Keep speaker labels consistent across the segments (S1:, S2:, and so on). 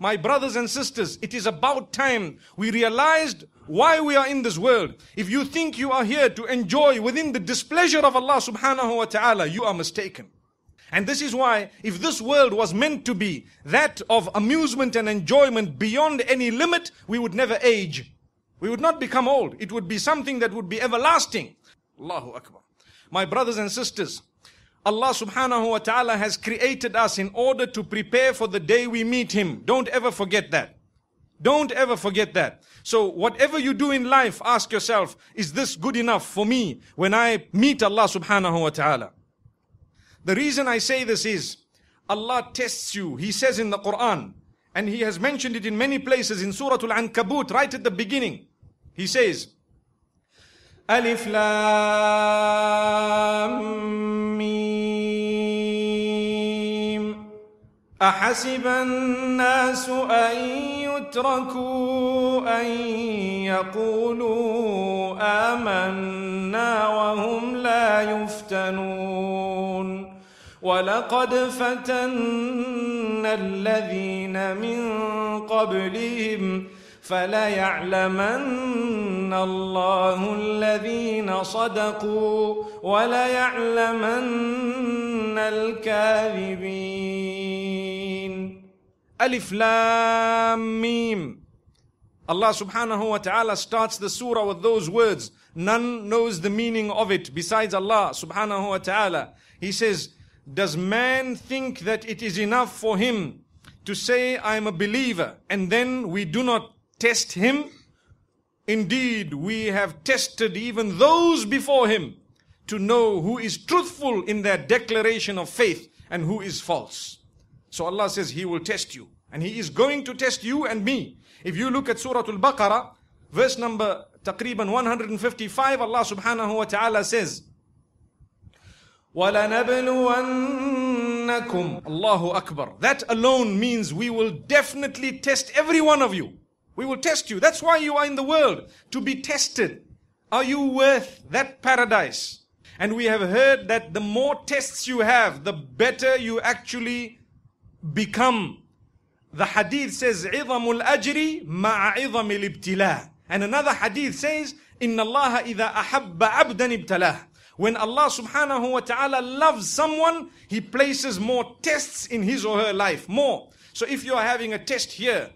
S1: My brothers and sisters, it is about time we realized why we are in this world. If you think you are here to enjoy within the displeasure of Allah subhanahu wa ta'ala, you are mistaken. And this is why, if this world was meant to be that of amusement and enjoyment beyond any limit, we would never age. We would not become old. It would be something that would be everlasting. Allahu Akbar. My brothers and sisters, Allah subhanahu wa ta'ala has created us in order to prepare for the day we meet Him. Don't ever forget that. Don't ever forget that. So whatever you do in life, ask yourself, is this good enough for me when I meet Allah subhanahu wa ta'ala? The reason I say this is, Allah tests you. He says in the Quran, and He has mentioned it in many places in Surah Al-Ankabut, right at the beginning. He says, Alif Lam أحسب الناس أن يتركوا أن يقولوا آمنا وهم لا يفتنون ولقد فتنا الذين من قبلهم فليعلمن الله الذين صدقوا وليعلمن الكاذبين Alif Lam Mim Allah subhanahu wa ta'ala starts the surah with those words. None knows the meaning of it besides Allah subhanahu wa ta'ala. He says, Does man think that it is enough for him to say, I am a believer, and then we do not test him. Indeed, we have tested even those before him to know who is truthful in their declaration of faith and who is false. So Allah says He will test you. And He is going to test you and me. If you look at Surah Al-Baqarah, verse number تقريبا 155 Allah subhanahu wa ta'ala says وَلَنَبْلُوَنَّكُمْ Allahu Akbar That alone means we will definitely test every one of you we will test you. That's why you are in the world, to be tested. Are you worth that paradise? And we have heard that the more tests you have, the better you actually become. The hadith says, الْأَجْرِ مَعَ And another hadith says, إِنَّ اللَّهَ إِذَا أَحَبَّ عَبْدًا ابْتَلَاهُ When Allah subhanahu wa ta'ala loves someone, He places more tests in his or her life, more. So if you are having a test here,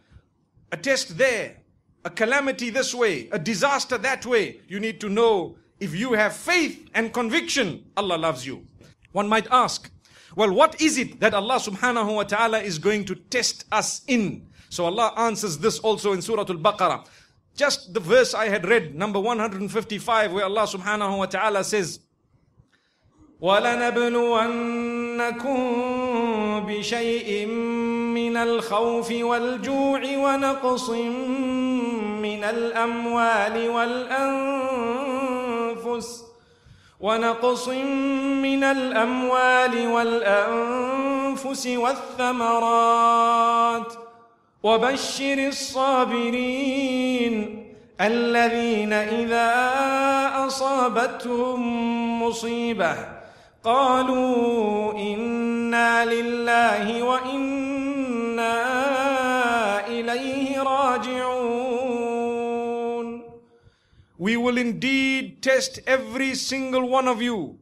S1: a test there, a calamity this way, a disaster that way. You need to know if you have faith and conviction, Allah loves you. One might ask, well, what is it that Allah subhanahu wa ta'ala is going to test us in? So Allah answers this also in Surah Al-Baqarah. Just the verse I had read, number 155, where Allah subhanahu wa ta'ala says, نَكُنْ بِشَيْءٍ مِنَ الْخَوْفِ وَالْجُوعِ وَنَقْصٍ مِنَ الْأَمْوَالِ وَالْأَنْفُسِ وَنَقْصٍ مِنَ الْأَمْوَالِ وَالْأَنْفُسِ وَالثَّمَرَاتِ وَبَشِّرِ الصَّابِرِينَ الَّذِينَ إِذَا أَصَابَتْهُمْ مُصِيبَةٌ قالوا إنا لله وإنا إليه راجعون We will indeed test every single one of you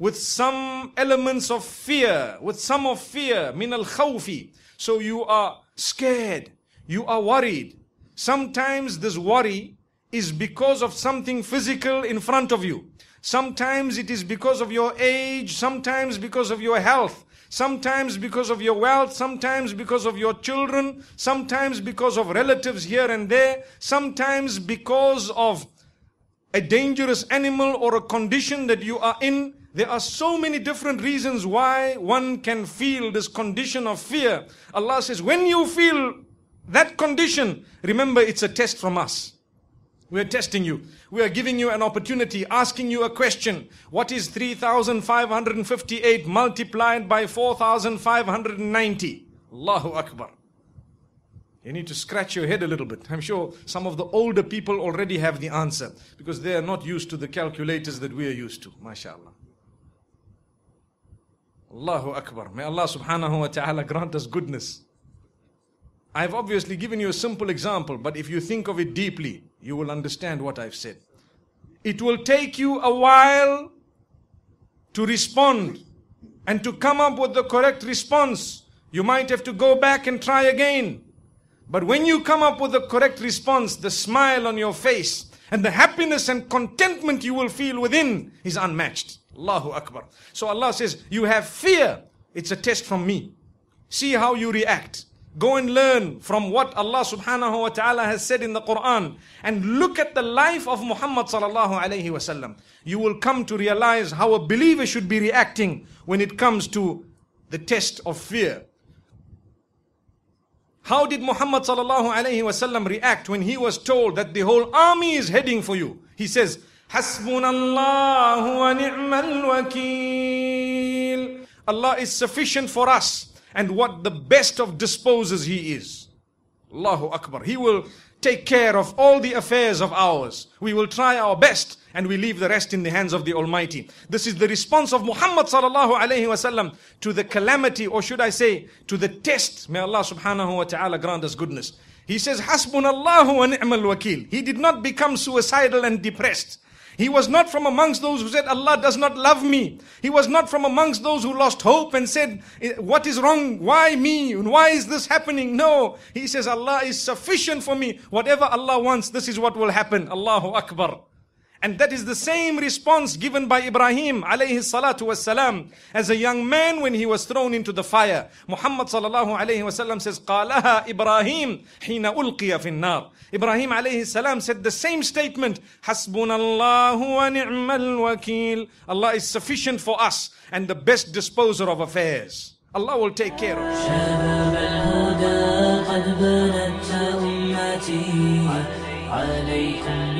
S1: with some elements of fear, with some of fear, من الخوف. So you are scared, you are worried. Sometimes this worry is because of something physical in front of you. Sometimes it is because of your age, sometimes because of your health, sometimes because of your wealth, sometimes because of your children, sometimes because of relatives here and there, sometimes because of a dangerous animal or a condition that you are in. There are so many different reasons why one can feel this condition of fear. Allah says, when you feel that condition, remember it's a test from us. We are testing you. We are giving you an opportunity, asking you a question. What is 3,558 multiplied by 4,590? Allahu Akbar. You need to scratch your head a little bit. I'm sure some of the older people already have the answer because they are not used to the calculators that we are used to. MashaAllah. Allahu Akbar. May Allah subhanahu wa ta'ala grant us goodness. I've obviously given you a simple example, but if you think of it deeply, you will understand what I've said. It will take you a while to respond and to come up with the correct response. You might have to go back and try again. But when you come up with the correct response, the smile on your face and the happiness and contentment you will feel within is unmatched. Allahu Akbar. So Allah says, You have fear. It's a test from me. See how you react. Go and learn from what Allah subhanahu wa ta'ala has said in the Quran and look at the life of Muhammad sallallahu alayhi wasallam. You will come to realize how a believer should be reacting when it comes to the test of fear. How did Muhammad sallallahu alayhi wasallam react when he was told that the whole army is heading for you? He says, حسبنا wa ni'mal wakil." Allah is sufficient for us and what the best of disposers He is. Allahu Akbar. He will take care of all the affairs of ours. We will try our best and we leave the rest in the hands of the Almighty. This is the response of Muhammad sallallahu alayhi wasallam to the calamity or should I say to the test. May Allah subhanahu wa ta'ala grant us goodness. He says, Allahu wa ni'mal wakil. He did not become suicidal and depressed. He was not from amongst those who said, Allah does not love me. He was not from amongst those who lost hope and said, eh, what is wrong? Why me? Why is this happening? No. He says, Allah is sufficient for me. Whatever Allah wants, this is what will happen. Allahu Akbar. And that is the same response given by Ibrahim alayhi salatu wasalam as a young man when he was thrown into the fire. Muhammad sallallahu alayhi wasallam says, قالها إبراهيم حين ألقي في النار. Ibrahim alayhi salam said the same statement, حسبنا الله ونعم الوكيل. Allah is sufficient for us and the best disposer of affairs. Allah will take care of us. عليكم